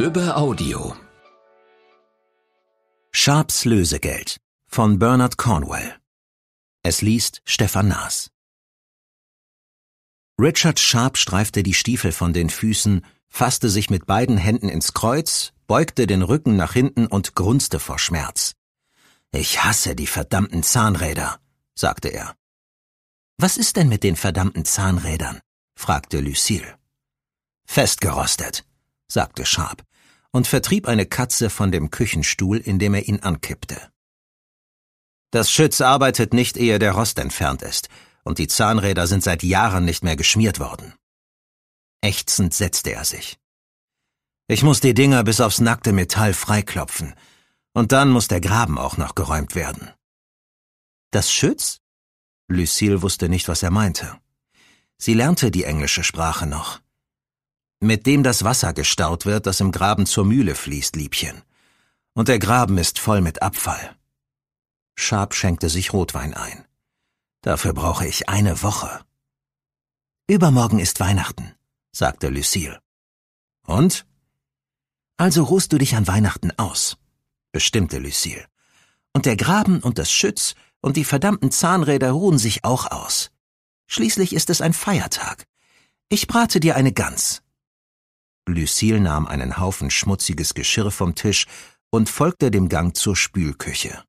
Lübbe Audio. Sharps Lösegeld von Bernard Cornwell. Es liest Stefan Naas. Richard Sharp streifte die Stiefel von den Füßen, fasste sich mit beiden Händen ins Kreuz, beugte den Rücken nach hinten und grunzte vor Schmerz. Ich hasse die verdammten Zahnräder, sagte er. Was ist denn mit den verdammten Zahnrädern? fragte Lucille. Festgerostet, sagte Sharp und vertrieb eine Katze von dem Küchenstuhl, indem er ihn ankippte. Das Schütz arbeitet nicht, ehe der Rost entfernt ist, und die Zahnräder sind seit Jahren nicht mehr geschmiert worden. Ächzend setzte er sich. Ich muss die Dinger bis aufs nackte Metall freiklopfen, und dann muss der Graben auch noch geräumt werden. Das Schütz? Lucille wusste nicht, was er meinte. Sie lernte die englische Sprache noch mit dem das Wasser gestaut wird, das im Graben zur Mühle fließt, Liebchen. Und der Graben ist voll mit Abfall. Schab schenkte sich Rotwein ein. Dafür brauche ich eine Woche. Übermorgen ist Weihnachten, sagte Lucille. Und? Also ruhst du dich an Weihnachten aus, bestimmte Lucille. Und der Graben und das Schütz und die verdammten Zahnräder ruhen sich auch aus. Schließlich ist es ein Feiertag. Ich brate dir eine Gans, Lucille nahm einen Haufen schmutziges Geschirr vom Tisch und folgte dem Gang zur Spülküche.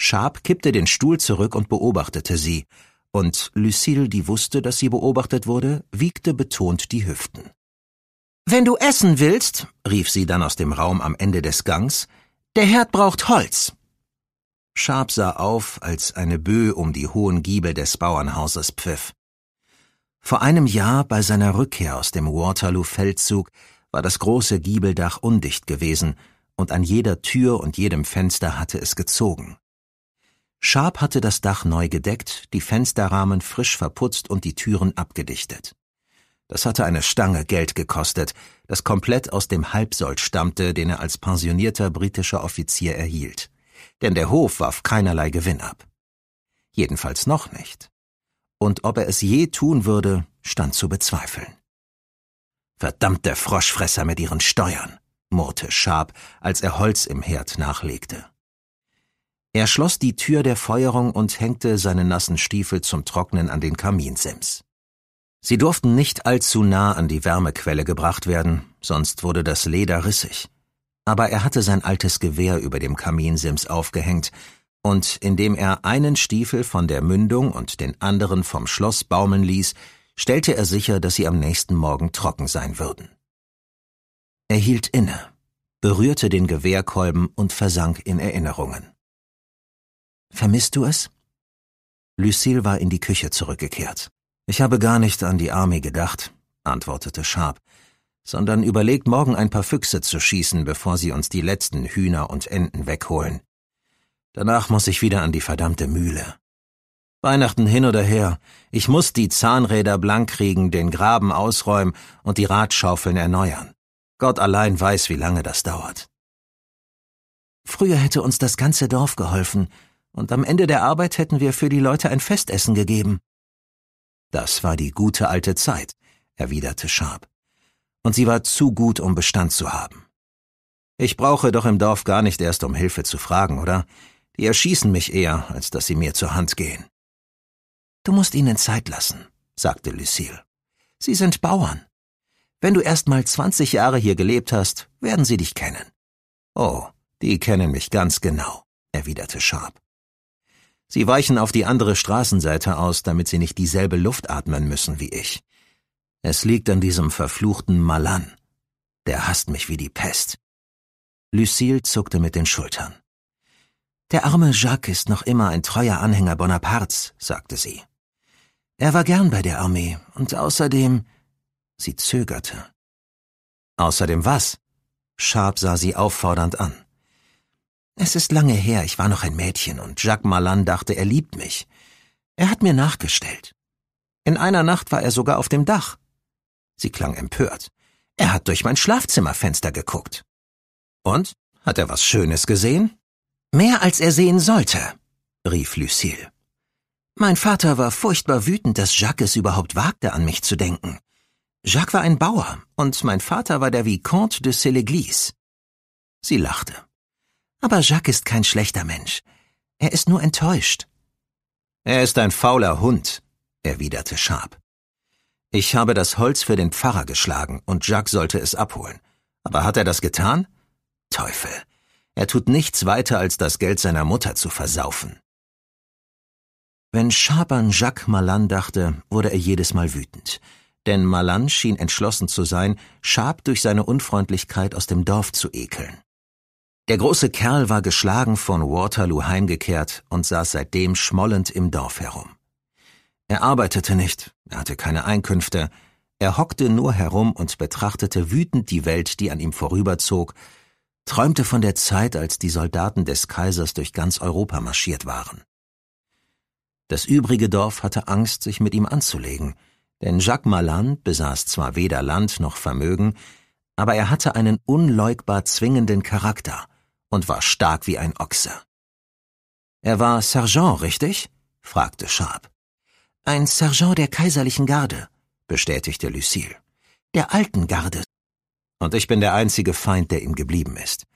Sharp kippte den Stuhl zurück und beobachtete sie, und Lucille, die wusste, dass sie beobachtet wurde, wiegte betont die Hüften. Wenn du essen willst, rief sie dann aus dem Raum am Ende des Gangs, der Herd braucht Holz. Sharp sah auf, als eine Böe um die hohen Giebel des Bauernhauses pfiff. Vor einem Jahr bei seiner Rückkehr aus dem Waterloo-Feldzug war das große Giebeldach undicht gewesen und an jeder Tür und jedem Fenster hatte es gezogen. Sharp hatte das Dach neu gedeckt, die Fensterrahmen frisch verputzt und die Türen abgedichtet. Das hatte eine Stange Geld gekostet, das komplett aus dem Halbsold stammte, den er als pensionierter britischer Offizier erhielt. Denn der Hof warf keinerlei Gewinn ab. Jedenfalls noch nicht und ob er es je tun würde, stand zu bezweifeln. Verdammte Froschfresser mit ihren Steuern, murrte Schab, als er Holz im Herd nachlegte. Er schloss die Tür der Feuerung und hängte seine nassen Stiefel zum Trocknen an den Kaminsims. Sie durften nicht allzu nah an die Wärmequelle gebracht werden, sonst wurde das Leder rissig. Aber er hatte sein altes Gewehr über dem Kaminsims aufgehängt, und indem er einen Stiefel von der Mündung und den anderen vom Schloss baumeln ließ, stellte er sicher, dass sie am nächsten Morgen trocken sein würden. Er hielt inne, berührte den Gewehrkolben und versank in Erinnerungen. Vermisst du es? Lucille war in die Küche zurückgekehrt. Ich habe gar nicht an die Armee gedacht, antwortete Sharp, sondern überlegt, morgen ein paar Füchse zu schießen, bevor sie uns die letzten Hühner und Enten wegholen. Danach muss ich wieder an die verdammte Mühle. Weihnachten hin oder her, ich muss die Zahnräder blank kriegen, den Graben ausräumen und die Radschaufeln erneuern. Gott allein weiß, wie lange das dauert. Früher hätte uns das ganze Dorf geholfen, und am Ende der Arbeit hätten wir für die Leute ein Festessen gegeben. Das war die gute alte Zeit, erwiderte Sharp. Und sie war zu gut, um Bestand zu haben. Ich brauche doch im Dorf gar nicht erst um Hilfe zu fragen, oder? Die erschießen mich eher, als dass sie mir zur Hand gehen. Du musst ihnen Zeit lassen, sagte Lucille. Sie sind Bauern. Wenn du erst mal 20 Jahre hier gelebt hast, werden sie dich kennen. Oh, die kennen mich ganz genau, erwiderte Sharp. Sie weichen auf die andere Straßenseite aus, damit sie nicht dieselbe Luft atmen müssen wie ich. Es liegt an diesem verfluchten Malan. Der hasst mich wie die Pest. Lucille zuckte mit den Schultern. Der arme Jacques ist noch immer ein treuer Anhänger Bonapartes, sagte sie. Er war gern bei der Armee und außerdem. Sie zögerte. Außerdem was? Sharp sah sie auffordernd an. Es ist lange her, ich war noch ein Mädchen und Jacques Malan dachte, er liebt mich. Er hat mir nachgestellt. In einer Nacht war er sogar auf dem Dach. Sie klang empört. Er hat durch mein Schlafzimmerfenster geguckt. Und? Hat er was Schönes gesehen? Mehr als er sehen sollte, rief Lucille. Mein Vater war furchtbar wütend, dass Jacques es überhaupt wagte, an mich zu denken. Jacques war ein Bauer und mein Vater war der Vicomte de Séléglise. Sie lachte. Aber Jacques ist kein schlechter Mensch. Er ist nur enttäuscht. Er ist ein fauler Hund, erwiderte Sharp. Ich habe das Holz für den Pfarrer geschlagen und Jacques sollte es abholen. Aber hat er das getan? Teufel. Er tut nichts weiter, als das Geld seiner Mutter zu versaufen. Wenn Schaab an Jacques Malan dachte, wurde er jedes Mal wütend. Denn Malan schien entschlossen zu sein, Schab durch seine Unfreundlichkeit aus dem Dorf zu ekeln. Der große Kerl war geschlagen von Waterloo heimgekehrt und saß seitdem schmollend im Dorf herum. Er arbeitete nicht, er hatte keine Einkünfte, er hockte nur herum und betrachtete wütend die Welt, die an ihm vorüberzog, träumte von der Zeit, als die Soldaten des Kaisers durch ganz Europa marschiert waren. Das übrige Dorf hatte Angst, sich mit ihm anzulegen, denn Jacques Malan besaß zwar weder Land noch Vermögen, aber er hatte einen unleugbar zwingenden Charakter und war stark wie ein Ochse. Er war Sergeant, richtig? fragte Sharp. Ein Sergeant der kaiserlichen Garde, bestätigte Lucille. Der alten Garde, und ich bin der einzige Feind, der ihm geblieben ist.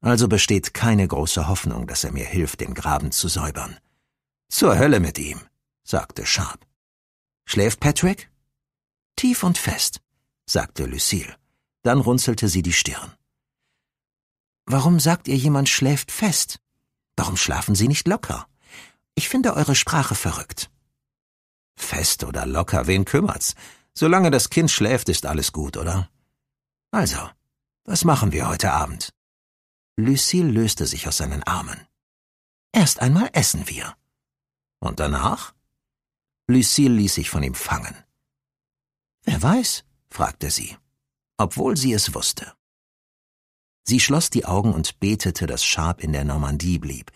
Also besteht keine große Hoffnung, dass er mir hilft, den Graben zu säubern. Zur Hölle mit ihm, sagte Sharp. Schläft Patrick? Tief und fest, sagte Lucille. Dann runzelte sie die Stirn. Warum sagt ihr, jemand schläft fest? Warum schlafen Sie nicht locker? Ich finde eure Sprache verrückt. Fest oder locker, wen kümmert's? Solange das Kind schläft, ist alles gut, oder? Also, was machen wir heute Abend? Lucille löste sich aus seinen Armen. Erst einmal essen wir. Und danach? Lucille ließ sich von ihm fangen. Wer weiß? fragte sie, obwohl sie es wusste. Sie schloss die Augen und betete, dass Schab in der Normandie blieb,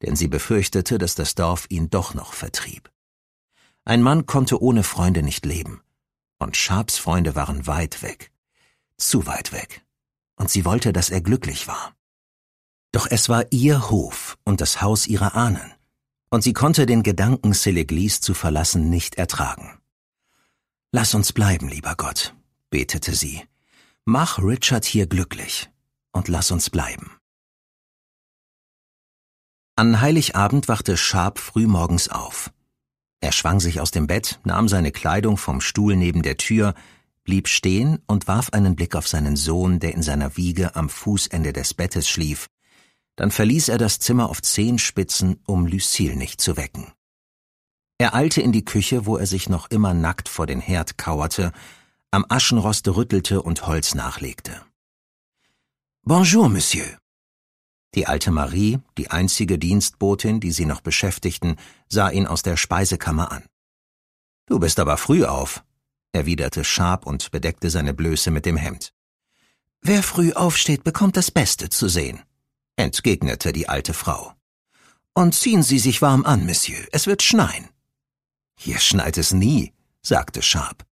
denn sie befürchtete, dass das Dorf ihn doch noch vertrieb. Ein Mann konnte ohne Freunde nicht leben, und Schabs Freunde waren weit weg zu weit weg. Und sie wollte, dass er glücklich war. Doch es war ihr Hof und das Haus ihrer Ahnen, und sie konnte den Gedanken, Seleglis zu verlassen, nicht ertragen. Lass uns bleiben, lieber Gott, betete sie. Mach Richard hier glücklich und lass uns bleiben. An Heiligabend wachte Sharp frühmorgens auf. Er schwang sich aus dem Bett, nahm seine Kleidung vom Stuhl neben der Tür, blieb stehen und warf einen Blick auf seinen Sohn, der in seiner Wiege am Fußende des Bettes schlief, dann verließ er das Zimmer auf Zehenspitzen, um Lucille nicht zu wecken. Er eilte in die Küche, wo er sich noch immer nackt vor den Herd kauerte, am Aschenroste rüttelte und Holz nachlegte. Bonjour, Monsieur. Die alte Marie, die einzige Dienstbotin, die sie noch beschäftigten, sah ihn aus der Speisekammer an. Du bist aber früh auf, erwiderte Schab und bedeckte seine Blöße mit dem Hemd. Wer früh aufsteht, bekommt das Beste zu sehen, entgegnete die alte Frau. Und ziehen Sie sich warm an, Monsieur, es wird schneien. Hier schneit es nie, sagte Schab.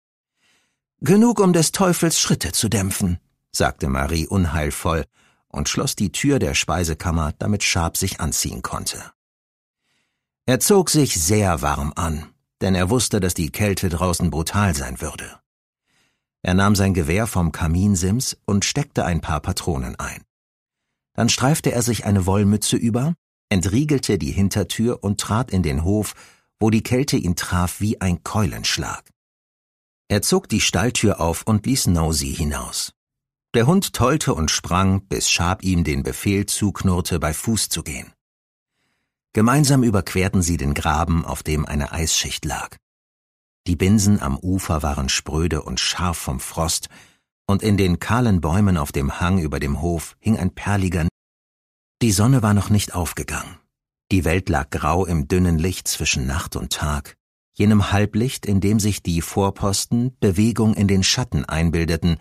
Genug, um des Teufels Schritte zu dämpfen, sagte Marie unheilvoll und schloss die Tür der Speisekammer, damit Schab sich anziehen konnte. Er zog sich sehr warm an, denn er wusste, dass die Kälte draußen brutal sein würde. Er nahm sein Gewehr vom Kaminsims und steckte ein paar Patronen ein. Dann streifte er sich eine Wollmütze über, entriegelte die Hintertür und trat in den Hof, wo die Kälte ihn traf wie ein Keulenschlag. Er zog die Stalltür auf und ließ Nosy hinaus. Der Hund tollte und sprang, bis Schab ihm den Befehl zuknurrte, bei Fuß zu gehen. Gemeinsam überquerten sie den Graben, auf dem eine Eisschicht lag. Die Binsen am Ufer waren spröde und scharf vom Frost, und in den kahlen Bäumen auf dem Hang über dem Hof hing ein perliger Die Sonne war noch nicht aufgegangen. Die Welt lag grau im dünnen Licht zwischen Nacht und Tag, jenem Halblicht, in dem sich die Vorposten Bewegung in den Schatten einbildeten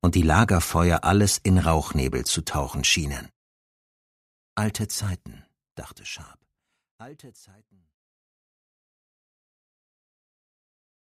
und die Lagerfeuer alles in Rauchnebel zu tauchen schienen. Alte Zeiten, dachte Schab. Alte Zeiten